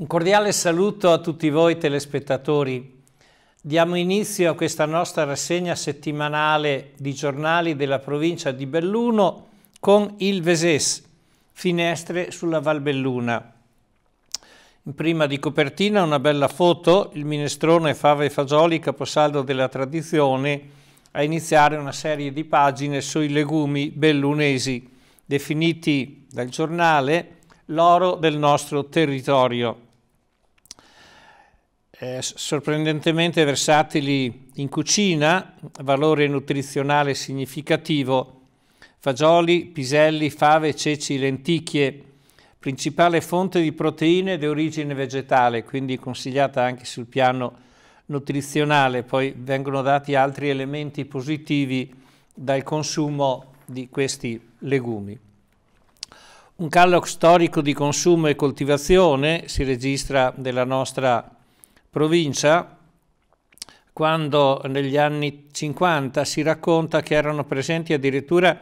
Un cordiale saluto a tutti voi telespettatori. Diamo inizio a questa nostra rassegna settimanale di giornali della provincia di Belluno con il Veses, finestre sulla Valbelluna. In prima di copertina una bella foto, il minestrone fava e fagioli caposaldo della tradizione, a iniziare una serie di pagine sui legumi bellunesi, definiti dal giornale l'oro del nostro territorio eh, sorprendentemente versatili in cucina, valore nutrizionale significativo, fagioli, piselli, fave, ceci, lenticchie, principale fonte di proteine di origine vegetale, quindi consigliata anche sul piano nutrizionale, poi vengono dati altri elementi positivi dal consumo di questi legumi. Un callo storico di consumo e coltivazione si registra nella nostra provincia quando negli anni 50 si racconta che erano presenti addirittura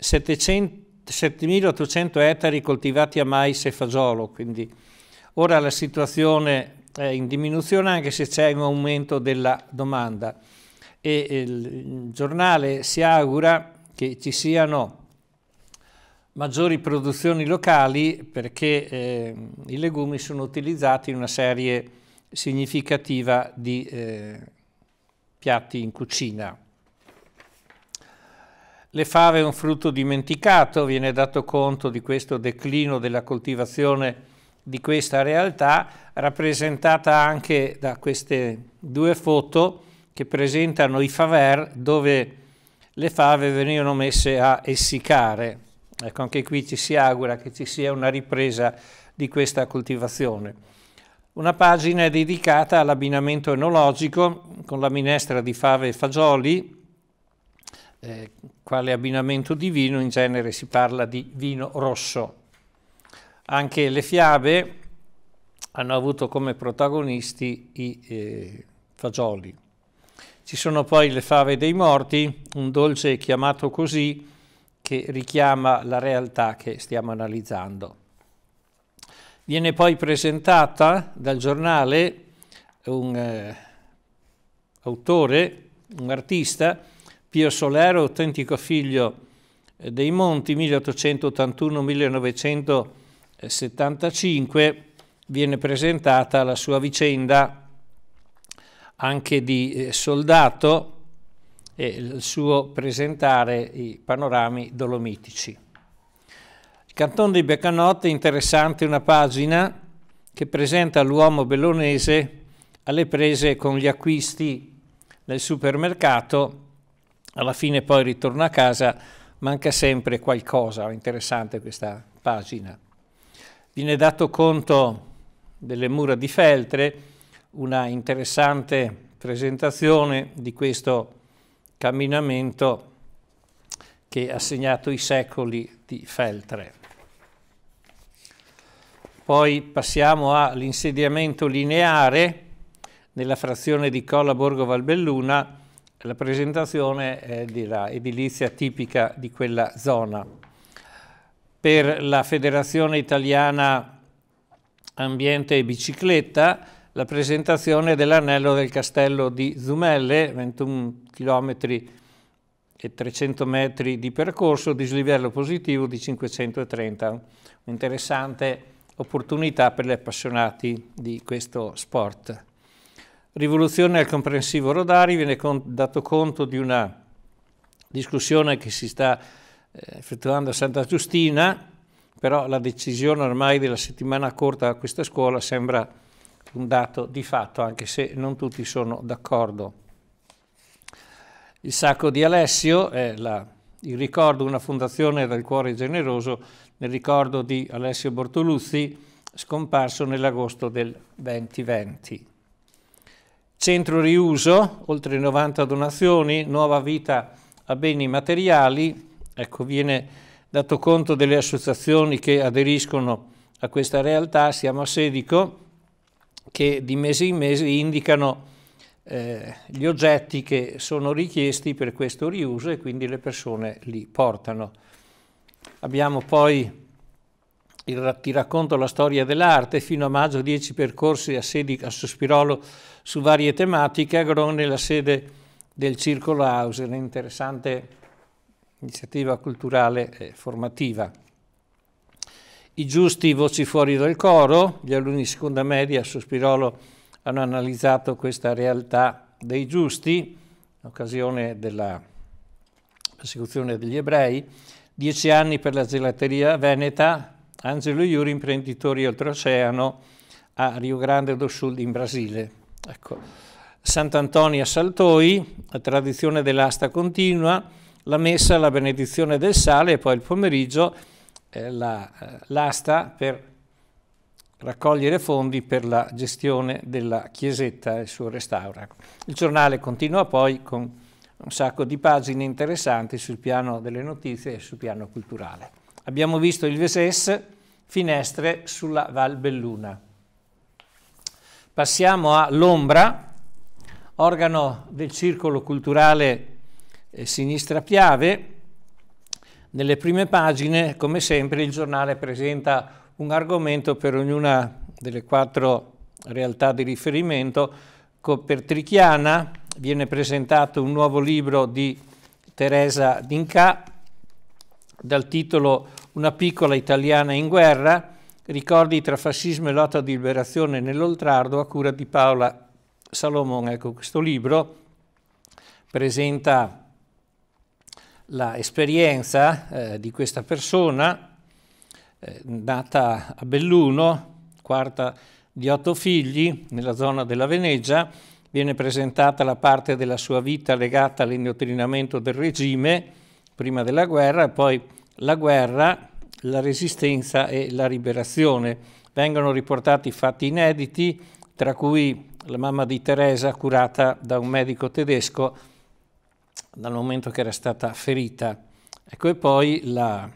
7.800 ettari coltivati a mais e fagiolo, quindi ora la situazione è in diminuzione anche se c'è un aumento della domanda e il giornale si augura che ci siano maggiori produzioni locali perché eh, i legumi sono utilizzati in una serie di significativa di eh, piatti in cucina. Le fave è un frutto dimenticato, viene dato conto di questo declino della coltivazione di questa realtà, rappresentata anche da queste due foto che presentano i faver dove le fave venivano messe a essiccare. Ecco, anche qui ci si augura che ci sia una ripresa di questa coltivazione. Una pagina è dedicata all'abbinamento enologico con la minestra di fave e fagioli, eh, quale abbinamento di vino in genere si parla di vino rosso. Anche le fiabe hanno avuto come protagonisti i eh, fagioli. Ci sono poi le fave dei morti, un dolce chiamato così che richiama la realtà che stiamo analizzando. Viene poi presentata dal giornale un eh, autore, un artista, Pio Solero, autentico figlio eh, dei Monti, 1881-1975, viene presentata la sua vicenda anche di eh, soldato e il suo presentare i panorami dolomitici. Canton di Beccanotte interessante una pagina che presenta l'uomo bellonese alle prese con gli acquisti nel supermercato, alla fine poi ritorna a casa, manca sempre qualcosa, interessante questa pagina. Viene dato conto delle mura di feltre, una interessante presentazione di questo camminamento che ha segnato i secoli di feltre. Poi passiamo all'insediamento lineare nella frazione di Colla Borgo Valbelluna, la presentazione è della edilizia tipica di quella zona. Per la Federazione Italiana Ambiente e Bicicletta, la presentazione dell'anello del castello di Zumelle, 21 km e 300 metri di percorso, dislivello positivo di 530. Un Interessante opportunità per gli appassionati di questo sport. Rivoluzione al comprensivo Rodari viene con dato conto di una discussione che si sta eh, effettuando a Santa Giustina, però la decisione ormai della settimana corta a questa scuola sembra un dato di fatto, anche se non tutti sono d'accordo. Il sacco di Alessio è la, il ricordo, una fondazione dal cuore generoso nel ricordo di Alessio Bortoluzzi, scomparso nell'agosto del 2020. Centro riuso, oltre 90 donazioni, nuova vita a beni materiali, ecco viene dato conto delle associazioni che aderiscono a questa realtà, siamo a Sedico, che di mese in mese indicano eh, gli oggetti che sono richiesti per questo riuso e quindi le persone li portano. Abbiamo poi, il, ti racconto la storia dell'arte, fino a maggio 10 percorsi a sedi a Sospirolo su varie tematiche, a Grone la sede del Circolo House, interessante iniziativa culturale e formativa. I giusti voci fuori dal coro, gli alunni di seconda media a Sospirolo hanno analizzato questa realtà dei giusti, in occasione della persecuzione degli ebrei, dieci anni per la gelateria veneta, Angelo Iuri, imprenditori oltreoceano a Rio Grande do Sul in Brasile. Ecco. Sant'Antonio a Saltoi, la tradizione dell'asta continua, la messa, la benedizione del sale e poi il pomeriggio eh, l'asta la, eh, per raccogliere fondi per la gestione della chiesetta e il suo restauro. Ecco, il giornale continua poi con un sacco di pagine interessanti sul piano delle notizie e sul piano culturale. Abbiamo visto il Veses, finestre sulla Val Belluna. Passiamo a L'Ombra, organo del circolo culturale eh, Sinistra Piave. Nelle prime pagine, come sempre, il giornale presenta un argomento per ognuna delle quattro realtà di riferimento. Copertrichiana, viene presentato un nuovo libro di Teresa D'Inca dal titolo Una piccola italiana in guerra, ricordi tra fascismo e lotta di liberazione nell'Oltrardo a cura di Paola Salomon. Ecco, questo libro presenta l'esperienza eh, di questa persona eh, nata a Belluno, quarta di otto figli nella zona della Venegia, viene presentata la parte della sua vita legata all'indottrinamento del regime prima della guerra e poi la guerra, la resistenza e la liberazione. Vengono riportati fatti inediti, tra cui la mamma di Teresa curata da un medico tedesco dal momento che era stata ferita. Ecco e poi la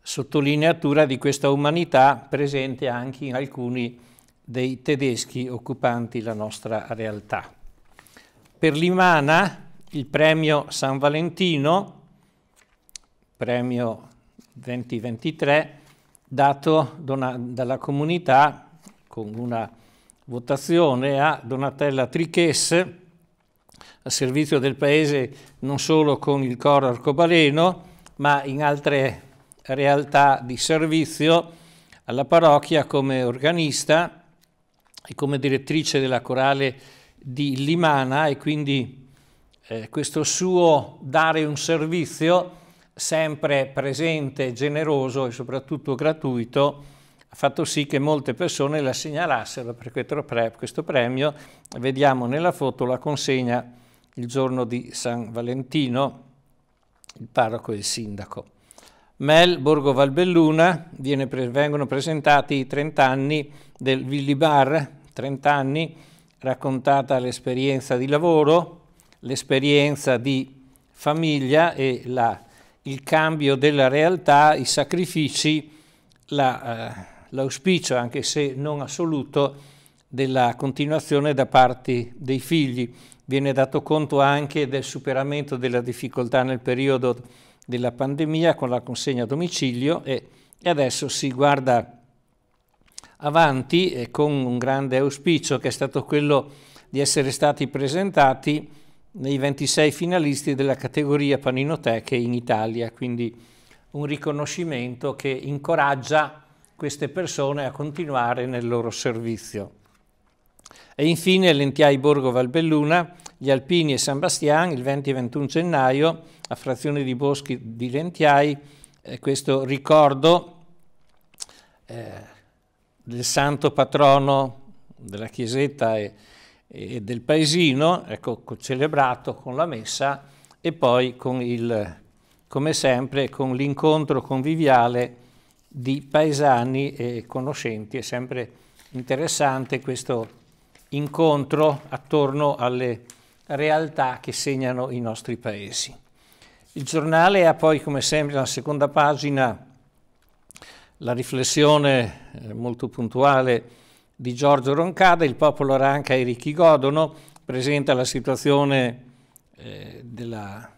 sottolineatura di questa umanità presente anche in alcuni dei tedeschi occupanti la nostra realtà. Per Limana il premio San Valentino, premio 2023, dato dalla comunità con una votazione a Donatella Trichesse, a servizio del paese non solo con il coro arcobaleno, ma in altre realtà di servizio alla parrocchia come organista, e come direttrice della corale di Limana e quindi eh, questo suo dare un servizio sempre presente, generoso e soprattutto gratuito ha fatto sì che molte persone la segnalassero per questo premio. Vediamo nella foto la consegna il giorno di San Valentino, il parroco e il sindaco. Mel, Borgo Valbelluna, viene, vengono presentati i 30 anni del Villibar, 30 anni, raccontata l'esperienza di lavoro, l'esperienza di famiglia e la, il cambio della realtà, i sacrifici, l'auspicio, la, eh, anche se non assoluto, della continuazione da parte dei figli. Viene dato conto anche del superamento della difficoltà nel periodo della pandemia con la consegna a domicilio e, e adesso si guarda avanti eh, con un grande auspicio che è stato quello di essere stati presentati nei 26 finalisti della categoria Paninoteche in Italia, quindi un riconoscimento che incoraggia queste persone a continuare nel loro servizio. E infine l'Entiai Borgo Valbelluna, gli Alpini e San Bastian il 20 e 21 gennaio a frazione di Boschi di Lentiai, eh, questo ricordo eh, del santo patrono della chiesetta e, e del paesino, ecco, celebrato con la messa e poi con il, come sempre, con l'incontro conviviale di paesani e conoscenti. È sempre interessante questo incontro attorno alle realtà che segnano i nostri paesi. Il giornale ha poi, come sempre, nella seconda pagina la riflessione eh, molto puntuale di Giorgio Roncada, il popolo ranca e i ricchi godono, presenta la situazione eh, della,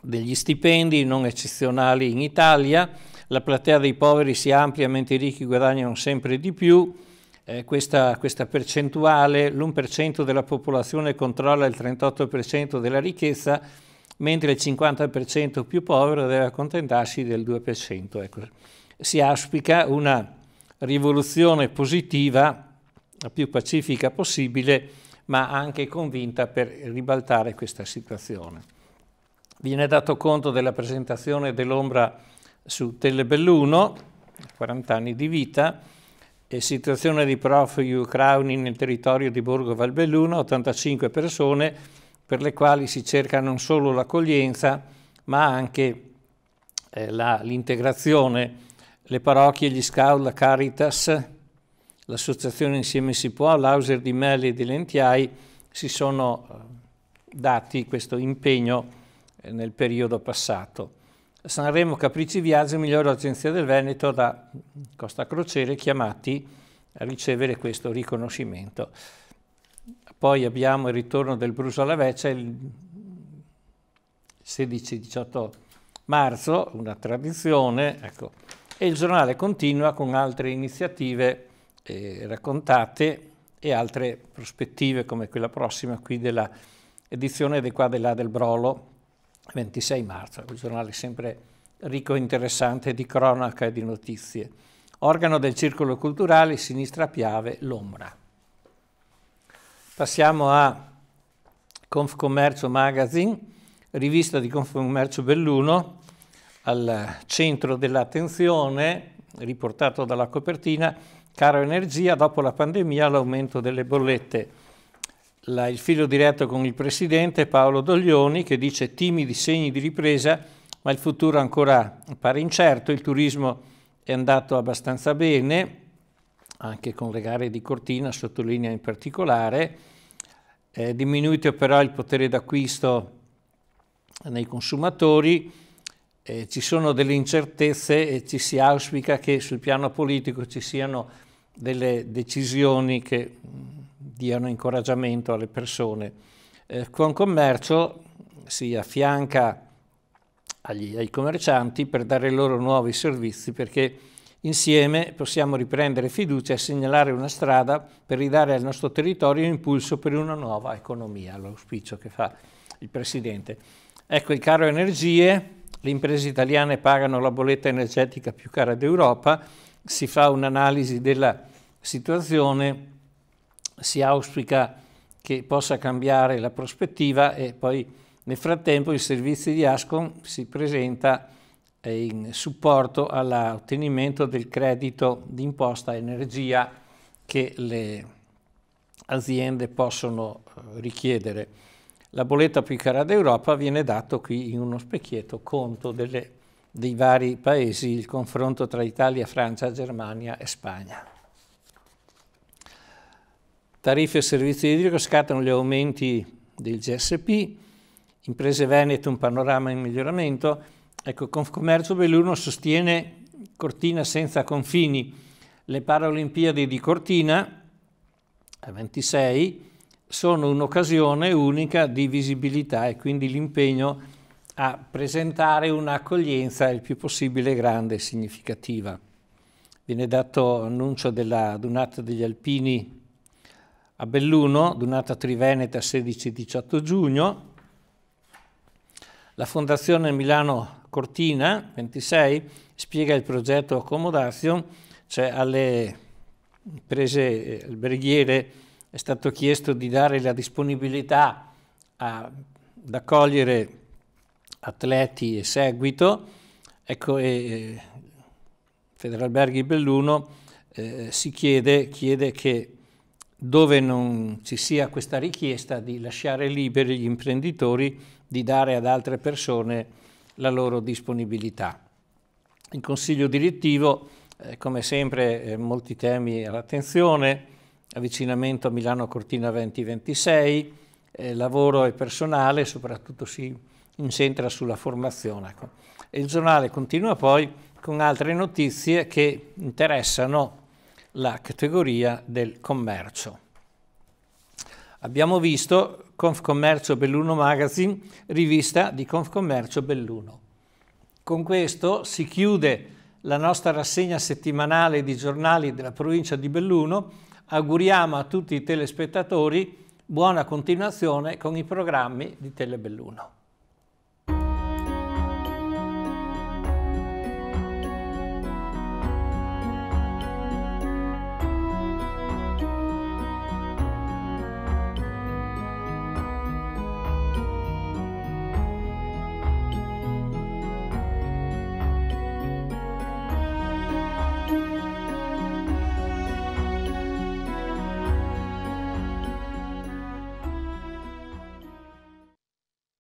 degli stipendi non eccezionali in Italia, la platea dei poveri si amplia mentre i ricchi guadagnano sempre di più, eh, questa, questa percentuale, l'1% della popolazione controlla il 38% della ricchezza, mentre il 50% più povero deve accontentarsi del 2%. Ecco si auspica una rivoluzione positiva, la più pacifica possibile, ma anche convinta per ribaltare questa situazione. Viene dato conto della presentazione dell'ombra su Telebelluno, 40 anni di vita, e situazione di profughi ucraini nel territorio di Borgo Valbelluno, 85 persone per le quali si cerca non solo l'accoglienza ma anche eh, l'integrazione le parrocchie, gli scout, la Caritas, l'associazione Insieme si può, l'Auser di Melli e di Lentiai si sono eh, dati questo impegno eh, nel periodo passato. Sanremo Capricci Viaggio, migliore agenzia del Veneto da Costa Crociere, chiamati a ricevere questo riconoscimento. Poi abbiamo il ritorno del Bruso alla Veccia il 16-18 marzo, una tradizione, ecco, e il giornale continua con altre iniziative eh, raccontate e altre prospettive come quella prossima qui della edizione dei qua dell'A del Brolo 26 marzo, un giornale sempre ricco e interessante di cronaca e di notizie. Organo del Circolo Culturale, Sinistra Piave, L'Ombra. Passiamo a Confcommercio Magazine, rivista di Confcommercio Belluno, al centro dell'attenzione, riportato dalla copertina, caro energia, dopo la pandemia l'aumento delle bollette. La, il filo diretto con il presidente Paolo Doglioni che dice timidi segni di ripresa, ma il futuro ancora pare incerto, il turismo è andato abbastanza bene, anche con le gare di Cortina, sottolinea in particolare, è diminuito però il potere d'acquisto nei consumatori, eh, ci sono delle incertezze e ci si auspica che sul piano politico ci siano delle decisioni che mm, diano incoraggiamento alle persone. Eh, con commercio si affianca agli, ai commercianti per dare loro nuovi servizi perché insieme possiamo riprendere fiducia e segnalare una strada per ridare al nostro territorio impulso per una nuova economia, l'auspicio che fa il Presidente. Ecco, il caro energie le imprese italiane pagano la bolletta energetica più cara d'Europa, si fa un'analisi della situazione, si auspica che possa cambiare la prospettiva e poi nel frattempo il servizio di Ascom si presenta eh, in supporto all'ottenimento del credito d'imposta energia che le aziende possono eh, richiedere la bolletta più cara d'Europa, viene dato qui in uno specchietto conto delle, dei vari paesi, il confronto tra Italia, Francia, Germania e Spagna. Tariffe e servizi idrico scattano gli aumenti del GSP, imprese venete un panorama in miglioramento, ecco Confcommercio Belluno sostiene Cortina senza confini, le Paralimpiadi di Cortina, a 26, sono un'occasione unica di visibilità e quindi l'impegno a presentare un'accoglienza il più possibile grande e significativa. Viene dato annuncio della Dunata degli Alpini a Belluno, Dunata Triveneta 16-18 giugno, la Fondazione Milano Cortina 26 spiega il progetto Accomodazio, cioè alle prese eh, alberghiere è stato chiesto di dare la disponibilità a, ad accogliere atleti e seguito, ecco, e, Federalberghi Belluno eh, si chiede, chiede che dove non ci sia questa richiesta di lasciare liberi gli imprenditori di dare ad altre persone la loro disponibilità. Il Consiglio direttivo, eh, come sempre, eh, molti temi all'attenzione, avvicinamento a Milano Cortina 2026, eh, lavoro e personale, soprattutto si incentra sulla formazione. Ecco. E il giornale continua poi con altre notizie che interessano la categoria del commercio. Abbiamo visto Confcommercio Belluno Magazine, rivista di Confcommercio Belluno. Con questo si chiude la nostra rassegna settimanale di giornali della provincia di Belluno Auguriamo a tutti i telespettatori buona continuazione con i programmi di Telebelluno.